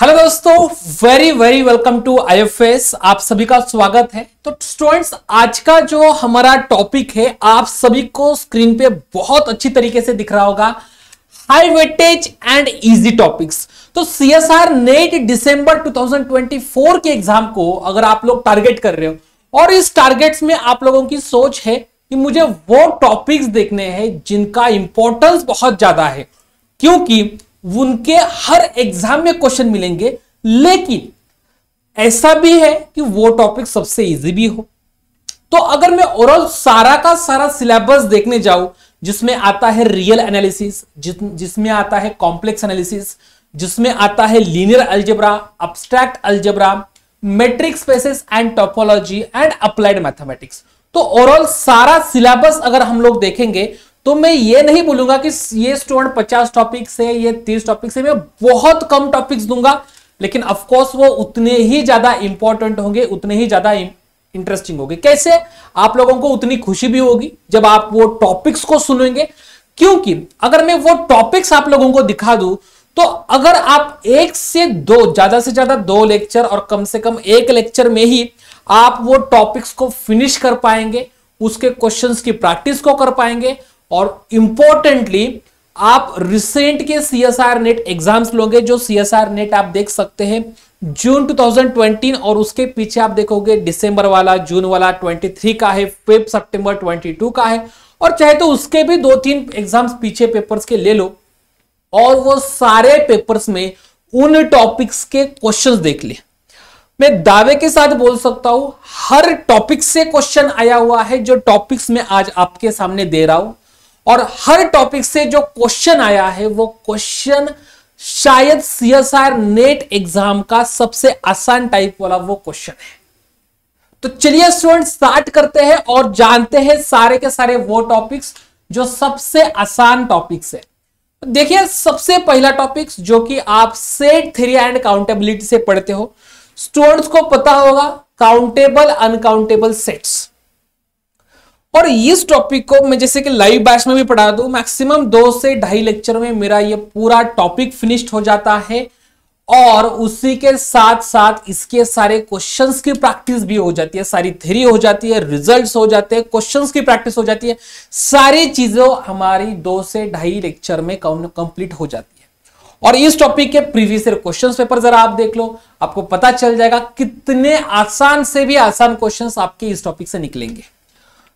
hello दोस्तों very very welcome to S आप सभी का स्वागत है तो स्टूडेंट्स आज का जो हमारा टॉपिक है आप सभी को स्क्रीन पे बहुत अच्छी तरीके से दिख रहा होगा high weightage and easy topics तो C S R NET twenty four के एग्जाम को अगर आप लोग टारगेट कर रहे हो और इस टारगेट्स में आप लोगों की सोच है कि मुझे वो टॉपिक्स देखने हैं जिनका इंपॉर्टेंस बहुत ज्यादा है क्योंकि उनके हर एग्जाम में क्वेश्चन मिलेंगे लेकिन ऐसा भी है कि वो टॉपिक सबसे इजी भी हो तो अगर मैं ओवरऑल सारा का सारा सिलेबस देखने जाऊं जिसमें आता है रियल एनालिसिस जिसमें आता है कॉम्प्लेक्स एनालिसिस जिसमें आता है linear algebra abstract algebra metric spaces and topology and applied mathematics तो ओवरऑल सारा सिलेबस अगर हम लोग देखेंगे तो मैं ये नहीं बोलूंगा कि ये स्टूडेंट पचास टॉपिक से ये तीस टॉपिक से मैं बहुत कम टॉपिक्स दूंगा लेकिन अफकोर्स वो उतने ही ज्यादा इंपॉर्टेंट होंगे उतने ही ज्यादा इंटरेस्टिंग होगी कैसे आप लोगों को उतनी खुशी भी होगी जब आप वो टॉपिक्स को सुनेंगे क्योंकि अगर मैं वो टॉपिक्स आप लोगों को दिखा दूं तो अगर आप एक से दो ज्यादा से ज्यादा दो लेक्चर और कम से कम एक लेक्चर में ही आप वो टॉपिक्स को फिनिश कर पाएंगे उसके क्वेश्चंस की प्रैक्टिस को कर पाएंगे और इंपॉर्टेंटली आप रिसेंट के C S R NET exams लोगे जो सी एस आर नेट आप देख सकते हैं जून 2020 और उसके पीछे आप देखोगे दिसंबर वाला जून वाला 23 का है फिफ्थ सितंबर 22 का है और चाहे तो उसके भी दो तीन एग्जाम्स पीछे पेपर्स के ले लो और वो सारे पेपर्स में उन टॉपिक्स के क्वेश्चन देख ले मैं दावे के साथ बोल सकता हूं हर टॉपिक से क्वेश्चन आया हुआ है जो टॉपिक्स में आज आपके सामने दे रहा हूं और हर टॉपिक से जो क्वेश्चन आया है वो क्वेश्चन शायद सीएसआर नेट एग्जाम का सबसे आसान टाइप वाला वो क्वेश्चन है तो चलिए स्टूडेंट स्टार्ट करते हैं और जानते हैं सारे के सारे वो टॉपिक्स जो सबसे आसान टॉपिक्स है देखिए सबसे पहला टॉपिक्स जो कि आप सेट थ्री एंड काउंटेबिलिटी से पढ़ते हो स्टूडेंट्स को पता होगा काउंटेबल अनकाउंटेबल सेट्स और इस टॉपिक को मैं जैसे कि लाइव बैच में भी पढ़ा दू मैक्सिमम दो से ढाई लेक्चर में मेरा ये पूरा टॉपिक फिनिश्ड हो जाता है और उसी के साथ साथ इसके सारे क्वेश्चंस की प्रैक्टिस भी हो जाती है सारी थेरी हो जाती है रिजल्ट्स हो जाते हैं क्वेश्चंस की प्रैक्टिस हो जाती है सारी चीजें हमारी दो से ढाई लेक्चर में कंप्लीट हो जाती है और इस टॉपिक के प्रीवियस ईयर क्वेश्चंस पेपर जरा आप देख लो आपको पता चल जाएगा कितने आसान से भी आसान क्वेश्चन आपके इस टॉपिक से निकलेंगे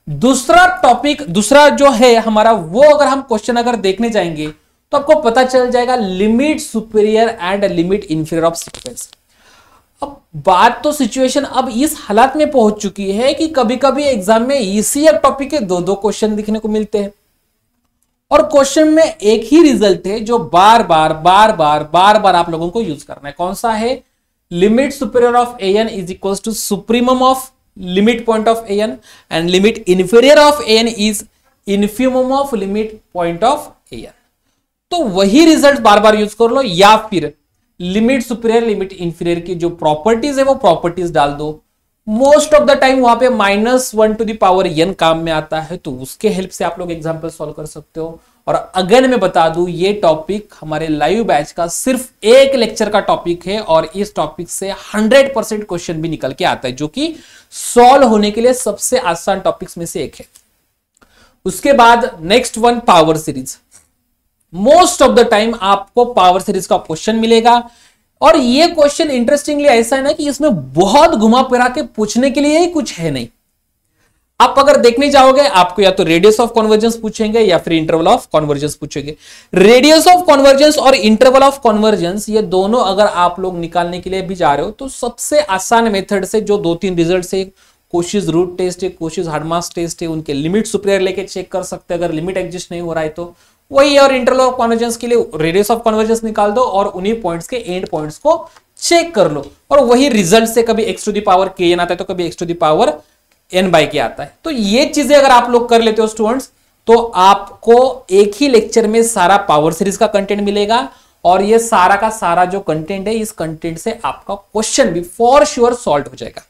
दूसरा टॉपिक दूसरा जो है हमारा वो अगर हम क्वेश्चन अगर देखने जाएंगे तो आपको पता चल जाएगा limit superior and limit inferior of sequence अब बात तो सिचुएशन अब इस हालात में पहुंच चुकी है कि कभी कभी एग्जाम में इसी एक टॉपिक के दो दो क्वेश्चन दिखने को मिलते हैं और क्वेश्चन में एक ही रिजल्ट है जो बार बार बार बार बार बार आप लोगों को यूज करना है कौन सा है limit superior of A N is equal to supremum of limit point of an and limit inferior of an is infimum of limit point of air तो वही रिजल्ट बार बार यूज कर लो या फिर लिमिट सुपीरियर लिमिट इंफीरियर की जो properties है वो properties डाल दो मोस्ट ऑफ द टाइम वहां पे minus one to the power N काम में आता है तो उसके हेल्प से आप लोग एग्जाम्पल सॉल्व कर सकते हो और अगेन मैं बता दूं ये टॉपिक हमारे लाइव बैच का सिर्फ एक लेक्चर का टॉपिक है और इस टॉपिक से 100 परसेंट क्वेश्चन भी निकल के आता है जो कि सॉल्व होने के लिए सबसे आसान टॉपिक्स में से एक है उसके बाद next one power series most of the time आपको पावर सीरीज का क्वेश्चन मिलेगा और ये क्वेश्चन इंटरेस्टिंगली ऐसा है ना कि इसमें बहुत घुमा फिरा के पूछने के लिए ही कुछ है नहीं आप अगर देखने जाओगे आपको या तो रेडियस ऑफ कॉन्वर्जेंस पूछेंगे या फिर इंटरवल ऑफ कॉन्वर्जेंस पूछेंगे रेडियस ऑफ कॉन्वर्जेंस और इंटरवल ऑफ कॉन्वर्जेंस ये दोनों अगर आप लोग निकालने के लिए भी जा रहे हो तो सबसे आसान मेथड से जो दो तीन रिजल्ट से कोशिश रूट टेस्ट है कोशिश हार्डमास टेस्ट है उनके लिमिट सुप्रियर लेके चेक कर सकते अगर लिमिट एग्जिस्ट नहीं हो रहा है तो वही और इंटरवल ऑफ कॉन्वर्जेंस के लिए रेडियस ऑफ कॉन्वर्जेंस निकाल दो और उन्हीं पॉइंट्स के एंड पॉइंट्स को चेक कर लो और वही रिजल्ट से कभी X to the power K N आता है तो कभी X to the power N by K आता है तो ये चीजें अगर आप लोग कर लेते हो स्टूडेंट्स तो आपको एक ही लेक्चर में सारा पावर सीरीज का कंटेंट मिलेगा और ये सारा का सारा जो कंटेंट है इस कंटेंट से आपका क्वेश्चन भी फॉर श्योर सॉल्व हो जाएगा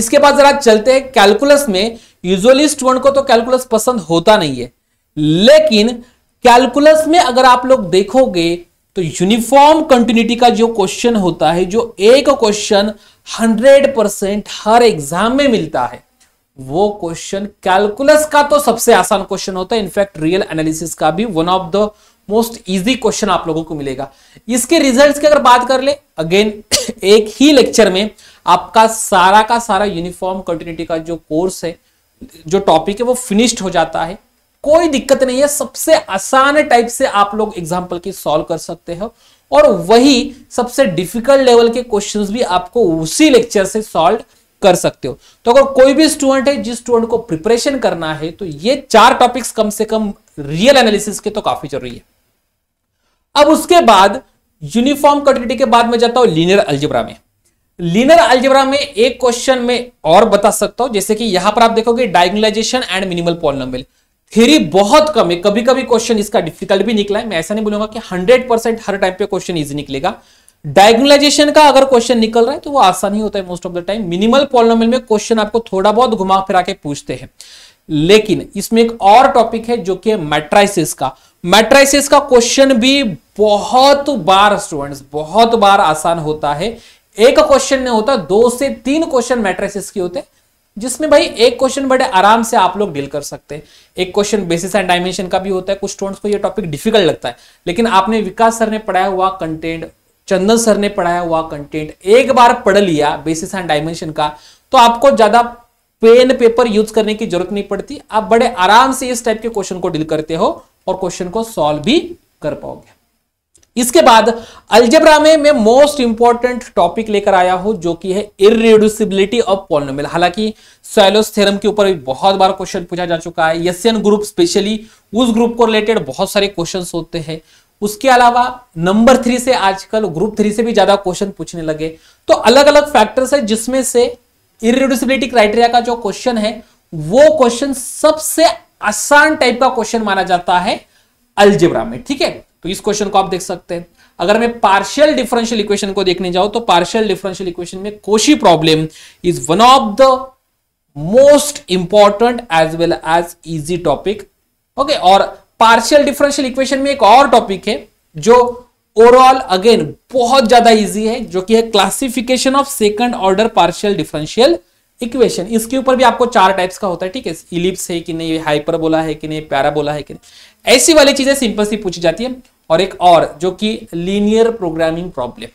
इसके बाद जरा चलते हैं कैलकुलस में यूजुअली स्टूडेंट को तो कैलकुलस पसंद होता नहीं है लेकिन कैलकुलस में अगर आप लोग देखोगे तो यूनिफॉर्म कंटिन्यूटी का जो क्वेश्चन होता है जो एक क्वेश्चन 100 परसेंट हर एग्जाम में मिलता है वो क्वेश्चन कैलकुलस का तो सबसे आसान क्वेश्चन होता है इनफैक्ट रियल एनालिसिस का भी one of the most easy question आप लोगों को मिलेगा इसके रिजल्ट्स की अगर बात कर ले अगेन एक ही लेक्चर में आपका सारा का सारा यूनिफॉर्म कंटिन्यूटी का जो कोर्स है जो टॉपिक है वो फिनिश्ड हो जाता है कोई दिक्कत नहीं है सबसे आसान टाइप से आप लोग एग्जाम्पल की सॉल्व कर सकते हो और वही सबसे डिफिकल्ट लेवल के क्वेश्चंस भी आपको उसी लेक्चर से सॉल्व कर सकते हो तो अगर कोई भी स्टूडेंट है जिस स्टूडेंट को प्रिपरेशन करना है तो ये चार टॉपिक्स कम से कम रियल एनालिसिस के तो काफी जरूरी है अब उसके बाद यूनिफॉर्म कंटिन्यूटी के बाद में जाता हूं लीनियर अल्जिब्रा में लीनियर अल्जिब्रा में एक क्वेश्चन में और बता सकता हूं जैसे कि यहां पर आप देखोगे diagonalization and minimal polynomial theory बहुत कम है कभी कभी क्वेश्चन इसका डिफिकल्ट भी निकला है मैं ऐसा नहीं बोलूंगा कि 100 परसेंट हर टाइम पे क्वेश्चन इजी निकलेगा डायगोनलाइजेशन का अगर क्वेश्चन निकल रहा है तो वो आसान ही होता है most of the time minimal polynomial में क्वेश्चन आपको थोड़ा बहुत घुमा फिरा के पूछते हैं लेकिन इसमें एक और टॉपिक है जो कि मैट्राइसिस का मैट्राइसिस का क्वेश्चन भी बहुत बार स्टूडेंट्स बहुत बार आसान होता है एक क्वेश्चन नहीं होता दो से तीन क्वेश्चन मैट्राइसिस के होते हैं जिसमें भाई एक क्वेश्चन बड़े आराम से आप लोग डील कर सकते हैं एक क्वेश्चन बेसिस एंड डायमेंशन का भी होता है कुछ स्टूडेंट्स को ये टॉपिक डिफिकल्ट लगता है लेकिन आपने विकास सर ने पढ़ाया हुआ कंटेंट चंदन सर ने पढ़ाया हुआ कंटेंट एक बार पढ़ लिया बेसिस एंड डायमेंशन का तो आपको ज्यादा पेन पेपर यूज करने की जरूरत नहीं पड़ती आप बड़े आराम से इस टाइप के क्वेश्चन को डील करते हो और क्वेश्चन को सॉल्व भी कर पाओगे इसके बाद अल्जेब्रा में मैं मोस्ट इंपॉर्टेंट टॉपिक लेकर आया हूं जो कि है इरिड्यूसिबिलिटी ऑफ पॉलिनोमियल हालांकि सैलोस थ्योरम के ऊपर भी बहुत बार क्वेश्चन पूछा जा चुका है यसियन ग्रुप स्पेशली उस ग्रुप को रिलेटेड बहुत सारे क्वेश्चन होते हैं उसके अलावा नंबर थ्री से आजकल ग्रुप थ्री से भी ज्यादा क्वेश्चन पूछने लगे तो अलग अलग फैक्टर्स है जिसमें से इरिड्यूसिबिलिटी क्राइटेरिया का जो क्वेश्चन है वो क्वेश्चन सबसे आसान टाइप का क्वेश्चन माना जाता है अल्जेब्रा में ठीक है तो इस क्वेश्चन को आप देख सकते हैं अगर मैं पार्शियल डिफरेंशियल इक्वेशन को देखने जाऊं तो पार्शियल डिफरेंशियल इक्वेशन में Cauchy problem is one of the most important as well as easy topic okay और पार्शियल डिफरेंशियल इक्वेशन में एक और टॉपिक है जो ओवरऑल अगेन बहुत ज्यादा इजी है जो कि है classification of second order partial differential equation इसके ऊपर भी आपको चार टाइप्स का होता है ठीक है इलिप्स है कि नहीं हाइपरबोला है कि नहीं पैराबोला है कि नहीं ऐसी वाली चीजें सिंपल सी पूछी जाती है और एक और जो कि लीनियर प्रोग्रामिंग प्रॉब्लम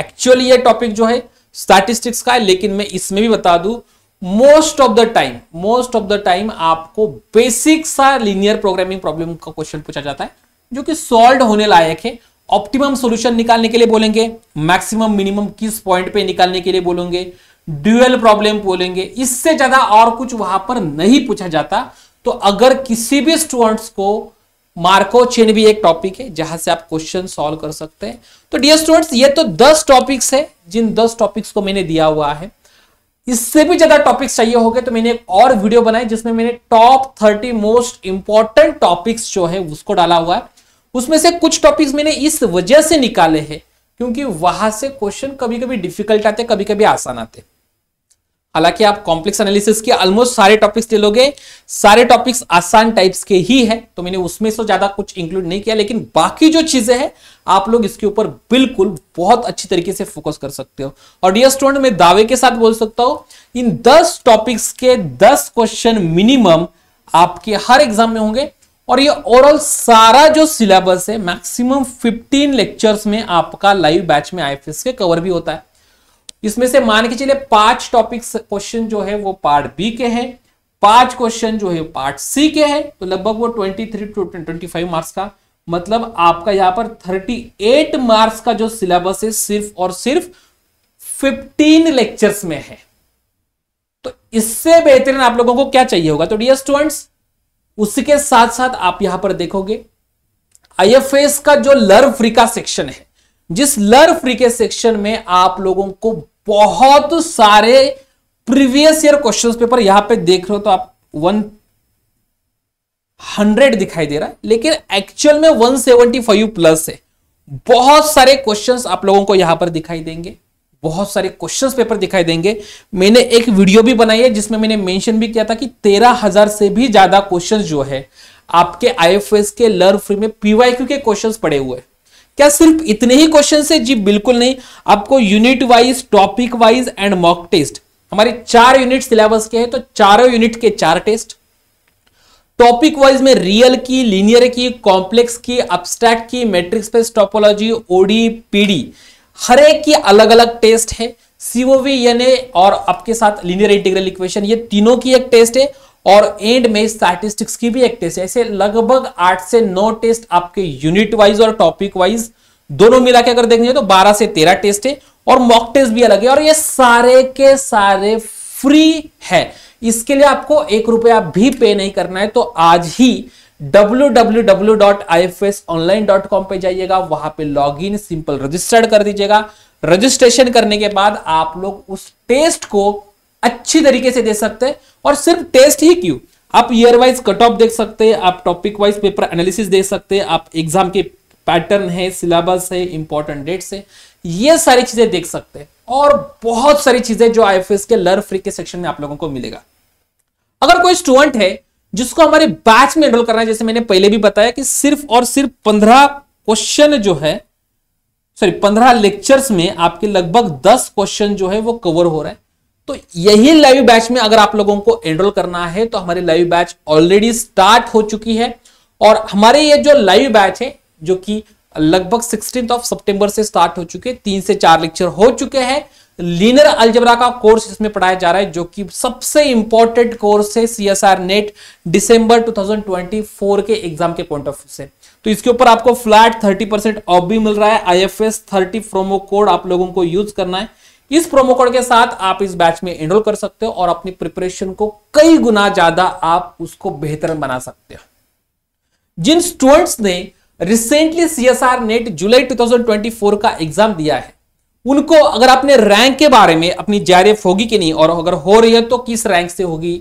एक्चुअली ये टॉपिक जो है स्टैटिस्टिक्स का है लेकिन मैं इसमें भी बता दू most of the time most of the time आपको बेसिक सा लीनियर प्रोग्रामिंग प्रॉब्लम का क्वेश्चन पूछा जाता है जो कि सॉल्व होने लायक है ऑप्टिमम सॉल्यूशन निकालने के लिए बोलेंगे मैक्सिमम मिनिमम किस पॉइंट पे निकालने के लिए बोलेंगे ड्यूएल प्रॉब्लम बोलेंगे इससे ज्यादा और कुछ वहां पर नहीं पूछा जाता तो अगर किसी भी स्टूडेंट्स को मार्को चेन भी एक टॉपिक है जहां से आप क्वेश्चन सॉल्व कर सकते हैं तो डियर स्टूडेंट्स ये तो दस टॉपिक्स है जिन दस टॉपिक्स को मैंने दिया हुआ है इससे भी ज्यादा टॉपिक्स चाहिए होंगे तो मैंने एक और वीडियो बनाई जिसमें मैंने top thirty most important topics जो है उसको डाला हुआ है उसमें से कुछ टॉपिक्स मैंने इस वजह से निकाले हैं क्योंकि वहां से क्वेश्चन कभी कभी डिफिकल्ट आते कभी कभी आसान आते हालांकि आप कॉम्प्लेक्स एनालिसिस के ऑलमोस्ट सारे टॉपिक्स ले लोगे सारे टॉपिक्स आसान टाइप्स के ही है तो मैंने उसमें से ज्यादा कुछ इंक्लूड नहीं किया लेकिन बाकी जो चीजें हैं आप लोग इसके ऊपर बिल्कुल बहुत अच्छी तरीके से फोकस कर सकते हो और डियर स्टूडेंट मैं दावे के साथ बोल सकता हूं इन दस टॉपिक्स के दस क्वेश्चन मिनिमम आपके हर एग्जाम में होंगे और ये ओवरऑल सारा जो सिलेबस है मैक्सिमम फिफ्टीन लेक्चर्स में आपका लाइव बैच में आई के कवर भी होता है इसमें से मान के चलिए पांच टॉपिक्स क्वेश्चन जो है वो पार्ट बी के हैं पांच क्वेश्चन जो है पार्ट सी के हैं तो लगभग वो twenty three to twenty five marks का मतलब आपका यहां पर थर्टी एट मार्क्स का जो सिलेबस है सिर्फ और सिर्फ फिफ्टीन लेक्चर्स में है तो इससे बेहतरीन आप लोगों को क्या चाहिए होगा तो डियर स्टूडेंट्स उसके साथ साथ आप यहां पर देखोगे आई का जो लर्व फ्री सेक्शन है जिस लर्व फ्री सेक्शन में आप लोगों को बहुत सारे प्रीवियस ईयर क्वेश्चन पेपर यहां पे देख रहे हो तो आप वन हंड्रेड दिखाई दे रहा है लेकिन एक्चुअल में वन सेवेंटी फाइव प्लस है बहुत सारे क्वेश्चंस आप लोगों को यहां पर दिखाई देंगे बहुत सारे क्वेश्चंस पेपर दिखाई देंगे मैंने एक वीडियो भी बनाई है जिसमें मैंने मेंशन भी किया था कि तेरह हजार से भी ज्यादा क्वेश्चंस जो है आपके आईएफएस के लर्न फ्री में पीवाईक्यू के क्वेश्चंस पड़े हुए हैं क्या सिर्फ इतने ही क्वेश्चन है जी बिल्कुल नहीं आपको unit wise topic wise and mock test हमारे चार यूनिट सिलेबस के हैं तो चारों यूनिट के चार टेस्ट टॉपिक वाइज में रियल की लीनियर की कॉम्प्लेक्स की अब्स्ट्रैक्ट की matrix space topology OD PD हर एक की अलग अलग टेस्ट है सीओवी यानी और आपके साथ लीनियर इंटीग्रल इक्वेशन ये तीनों की एक टेस्ट है और एंड में स्टैटिस्टिक्स की भी एक टेस्ट ऐसे लगभग आठ से नौ टेस्ट आपके यूनिट वाइज और टॉपिक वाइज दोनों मिला के अगर देखने तो बारह से तेरह टेस्ट है और मॉक टेस्ट भी अलग है और ये सारे के सारे फ्री है इसके लिए आपको एक रुपया भी पे नहीं करना है तो आज ही www.ifsonline.com पे जाइएगा वहां पे लॉगिन सिंपल रजिस्टर्ड कर दीजिएगा रजिस्ट्रेशन करने के बाद आप लोग उस टेस्ट को अच्छी तरीके से दे सकते हैं और सिर्फ टेस्ट ही क्यों आप ईयर वाइज कट ऑफ देख सकते हैं आप टॉपिक वाइज पेपर एनालिसिस देख सकते हैं आप एग्जाम के पैटर्न है सिलेबस है इंपॉर्टेंट डेट्स है ये सारी चीजें देख सकते हैं और बहुत सारी चीजें जो आई के लर्न फ्री के सेक्शन में आप लोगों को मिलेगा अगर कोई स्टूडेंट है जिसको हमारे बैच में एनरोल करना है जैसे मैंने पहले भी बताया कि सिर्फ और सिर्फ पंद्रह क्वेश्चन जो है सॉरी पंद्रह लेक्चर्स में आपके लगभग दस क्वेश्चन जो है वो कवर हो रहा है तो यही लाइव बैच में अगर आप लोगों को एनरोल करना है तो हमारी लाइव बैच ऑलरेडी स्टार्ट हो चुकी है और हमारे ये जो लाइव बैच है जो कि लगभग सिक्सटीन ऑफ सितंबर से स्टार्ट हो चुके तीन से चार लेक्चर हो चुके हैं लीनर अल्जबरा का कोर्स इसमें पढ़ाया जा रहा है जो कि सबसे इंपॉर्टेंट कोर्स है C S R NET December two के एग्जाम के पॉइंट ऑफ व्यू से तो इसके ऊपर आपको फ्लैट 30% परसेंट ऑफ भी मिल रहा है I F S thirty promo code आप लोगों को यूज करना है इस प्रोमो कोड के साथ आप इस बैच में एनरोल कर सकते हो और अपनी प्रिपरेशन को कई गुना ज्यादा आप उसको बेहतर बना सकते हो जिन स्टूडेंट्स ने रिसेंटली सीएसआर नेट जुलाई 2024 का एग्जाम दिया है उनको अगर आपने रैंक के बारे में अपनी जारेफ होगी कि नहीं और अगर हो रही है तो किस रैंक से होगी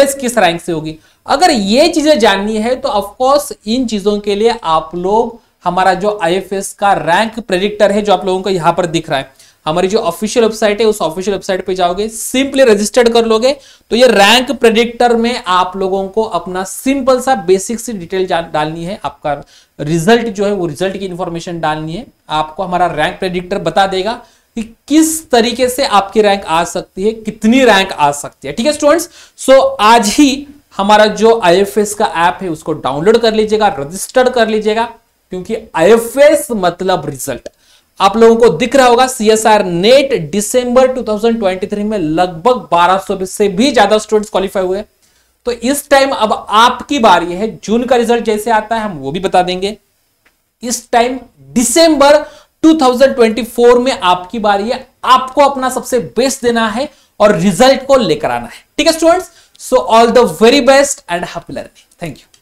एस किस रैंक से होगी अगर ये चीजें जाननी है तो ऑफकोर्स इन चीजों के लिए आप लोग हमारा जो एस का रैंक प्रेडिक्टर है जो आप लोगों को यहां पर दिख रहा है हमारी जो ऑफिशियल वेबसाइट है उस ऑफिशियल वेबसाइट पे जाओगे सिंपली रजिस्टर्ड कर लोगे तो ये रैंक प्रेडिक्टर में आप लोगों को अपना सिंपल सा बेसिक सी डिटेल डालनी है आपका रिजल्ट जो है वो रिजल्ट की इंफॉर्मेशन डालनी है आपको हमारा रैंक प्रेडिक्टर बता देगा कि किस तरीके से आपकी रैंक आ सकती है कितनी रैंक आ सकती है ठीक है स्टूडेंट्स सो आज ही हमारा जो आई का ऐप है उसको डाउनलोड कर लीजिएगा रजिस्टर्ड कर लीजिएगा क्योंकि आई मतलब रिजल्ट आप लोगों को दिख रहा होगा C S R NET twenty 2023 में लगभग 1200 से भी ज्यादा स्टूडेंट्स क्वालिफाई हुए तो इस टाइम अब आपकी बारी है जून का रिजल्ट जैसे आता है हम वो भी बता देंगे इस टाइम दिसंबर 2024 में आपकी बारी है आपको अपना सबसे बेस्ट देना है और रिजल्ट को लेकर आना है ठीक है students so all the very best and happy learning thank you